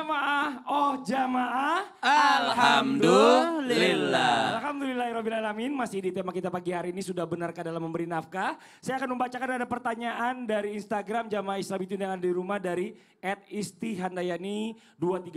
jamaah, oh jamaah. Alhamdulillah. Alhamdulillahirrahmanirrahim. Masih di tema kita pagi hari ini sudah benarkah dalam memberi nafkah. Saya akan membacakan ada pertanyaan dari Instagram jamaah Islam itu yang ada di rumah dari at istihandayani 230.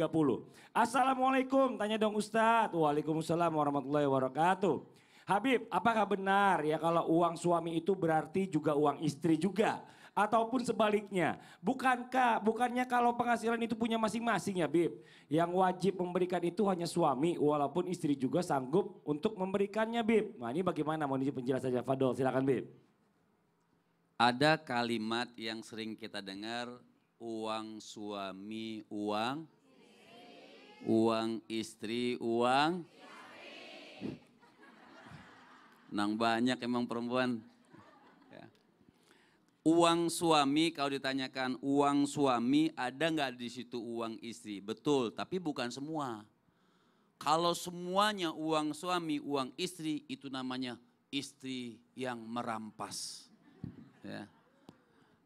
Assalamualaikum, tanya dong Ustadz. Waalaikumsalam warahmatullahi wabarakatuh. Habib, apakah benar ya kalau uang suami itu berarti juga uang istri juga? Ataupun sebaliknya, bukankah bukannya kalau penghasilan itu punya masing-masing ya Bib? Yang wajib memberikan itu hanya suami walaupun istri juga sanggup untuk memberikannya Bib. Nah ini bagaimana mau saja, Fadol silakan Bib. Ada kalimat yang sering kita dengar uang suami uang uang istri uang Nang banyak emang perempuan. Ya. Uang suami kalau ditanyakan uang suami ada nggak di situ uang istri? Betul, tapi bukan semua. Kalau semuanya uang suami, uang istri itu namanya istri yang merampas. Ya.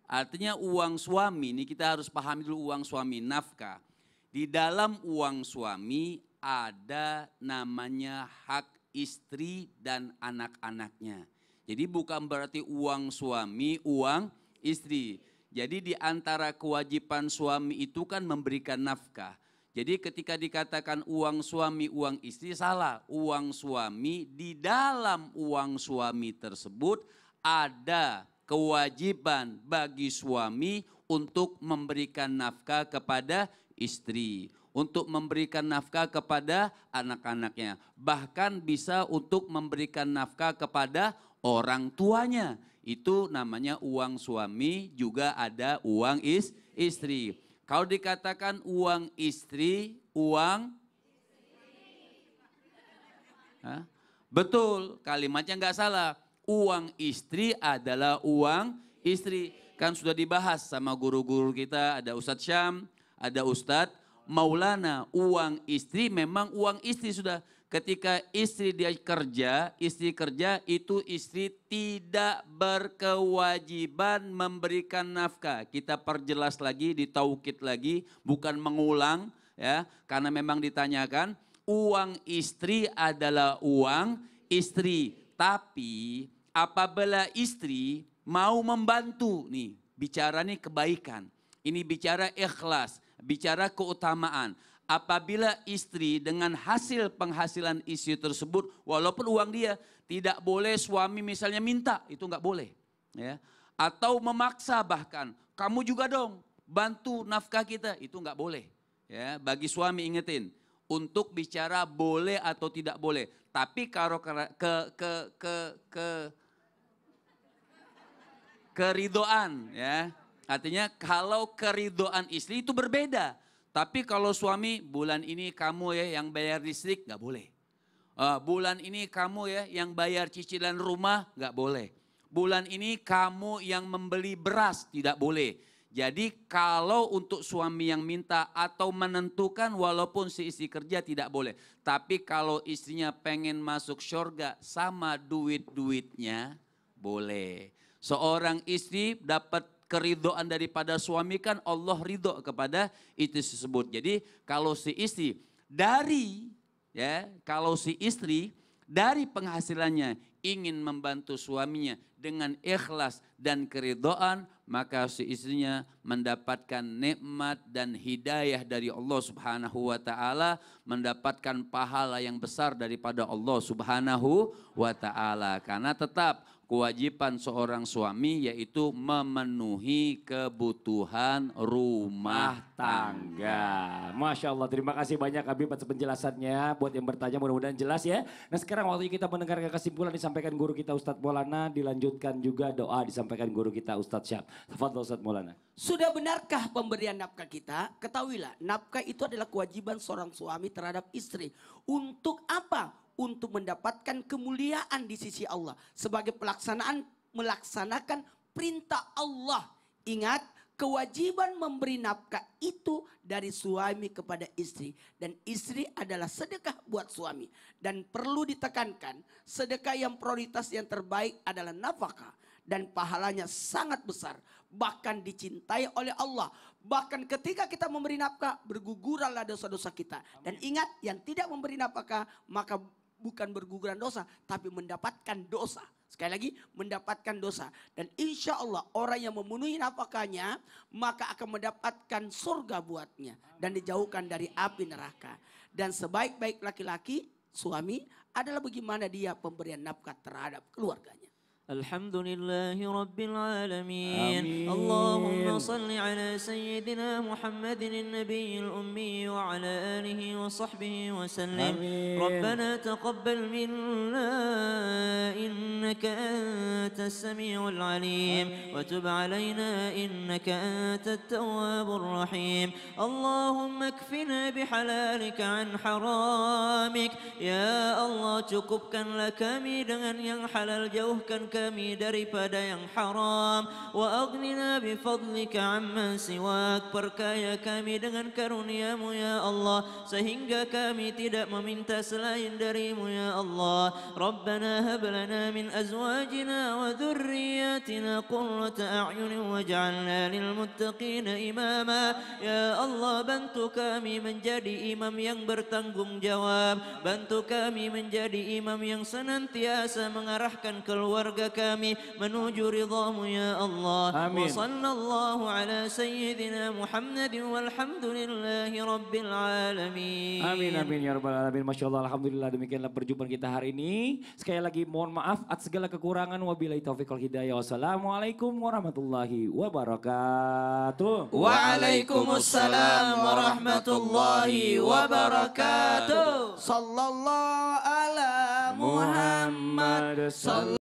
Artinya uang suami ini kita harus pahami dulu uang suami nafkah. Di dalam uang suami ada namanya hak istri, dan anak-anaknya. Jadi bukan berarti uang suami, uang istri. Jadi di antara kewajiban suami itu kan memberikan nafkah. Jadi ketika dikatakan uang suami, uang istri salah. Uang suami di dalam uang suami tersebut ada kewajiban bagi suami untuk memberikan nafkah kepada istri untuk memberikan nafkah kepada anak-anaknya. Bahkan bisa untuk memberikan nafkah kepada orang tuanya. Itu namanya uang suami juga ada uang is, istri. Kalau dikatakan uang istri, uang Hah? Betul, kalimatnya nggak salah. Uang istri adalah uang istri. Kan sudah dibahas sama guru-guru kita, ada Ustadz Syam, ada Ustadz Maulana uang istri memang uang istri sudah ketika istri dia kerja, istri kerja itu istri tidak berkewajiban memberikan nafkah. Kita perjelas lagi, ditaukit lagi, bukan mengulang ya, karena memang ditanyakan uang istri adalah uang istri, tapi apabila istri mau membantu nih, bicara nih kebaikan. Ini bicara ikhlas bicara keutamaan. Apabila istri dengan hasil penghasilan istri tersebut, walaupun uang dia tidak boleh suami misalnya minta, itu nggak boleh. Ya. Atau memaksa bahkan, kamu juga dong bantu nafkah kita, itu nggak boleh. Ya, bagi suami ingetin, untuk bicara boleh atau tidak boleh. Tapi kalau ke ke ke ke, ke keridoan ya Artinya kalau keridoan istri itu berbeda. Tapi kalau suami bulan ini kamu ya yang bayar listrik nggak boleh. Uh, bulan ini kamu ya yang bayar cicilan rumah nggak boleh. Bulan ini kamu yang membeli beras tidak boleh. Jadi kalau untuk suami yang minta atau menentukan walaupun si istri kerja tidak boleh. Tapi kalau istrinya pengen masuk syurga sama duit-duitnya boleh. Seorang istri dapat keridoan daripada suami kan Allah ridho kepada itu tersebut. Jadi kalau si istri dari ya kalau si istri dari penghasilannya ingin membantu suaminya dengan ikhlas dan keridoan, maka si istrinya mendapatkan nikmat dan hidayah dari Allah Subhanahu wa taala, mendapatkan pahala yang besar daripada Allah Subhanahu wa taala. Karena tetap kewajiban seorang suami yaitu memenuhi kebutuhan rumah tangga. Masya Allah, terima kasih banyak Abi atas penjelasannya. Buat yang bertanya mudah-mudahan jelas ya. Nah sekarang waktunya kita mendengarkan kesimpulan disampaikan guru kita Ustadz Bolana dilanjut lanjutkan juga doa disampaikan guru kita Ustadz Syaf. Tafadhol Ustadz Maulana. Sudah benarkah pemberian nafkah kita? Ketahuilah, nafkah itu adalah kewajiban seorang suami terhadap istri. Untuk apa? Untuk mendapatkan kemuliaan di sisi Allah. Sebagai pelaksanaan, melaksanakan perintah Allah. Ingat, kewajiban memberi nafkah itu dari suami kepada istri dan istri adalah sedekah buat suami dan perlu ditekankan sedekah yang prioritas yang terbaik adalah nafkah dan pahalanya sangat besar bahkan dicintai oleh Allah bahkan ketika kita memberi nafkah berguguranlah dosa-dosa kita dan ingat yang tidak memberi nafkah maka bukan berguguran dosa tapi mendapatkan dosa Sekali lagi, mendapatkan dosa. Dan insya Allah orang yang memenuhi nafkahnya, maka akan mendapatkan surga buatnya. Dan dijauhkan dari api neraka. Dan sebaik-baik laki-laki, suami, adalah bagaimana dia pemberian nafkah terhadap keluarganya. الحمد لله رب العالمين آمين. اللهم صل على سيدنا محمد النبي الأمي وعلى آله وصحبه وسلم آمين. ربنا تقبل منا إنك أنت السميع العليم آمين. وتب علينا إنك أنت التواب الرحيم اللهم اكفنا بحلالك عن حرامك يا الله تكبكا لك ميدا ينحل الجوه كنك kami daripada yang haram wa aghnina bifadlika amman siwak perkaya kami dengan karuniamu ya Allah sehingga kami tidak meminta selain darimu ya Allah Rabbana hab lana min azwajina wa dhurriyyatina qurrata a'yunin waj'alna lil muttaqina imama ya Allah bantu kami menjadi imam yang bertanggung jawab bantu kami menjadi imam yang senantiasa mengarahkan keluarga keluarga kami menuju ridhamu ya Allah Amin. wa sallallahu ala sayyidina Muhammadin walhamdulillahi rabbil alamin Amin amin ya rabbal alamin Masya Allah Alhamdulillah demikianlah perjumpaan kita hari ini sekali lagi mohon maaf atas segala kekurangan wabillahi taufiq wal hidayah wassalamualaikum warahmatullahi wabarakatuh Waalaikumsalam warahmatullahi wabarakatuh Sallallahu ala Muhammad Sallallahu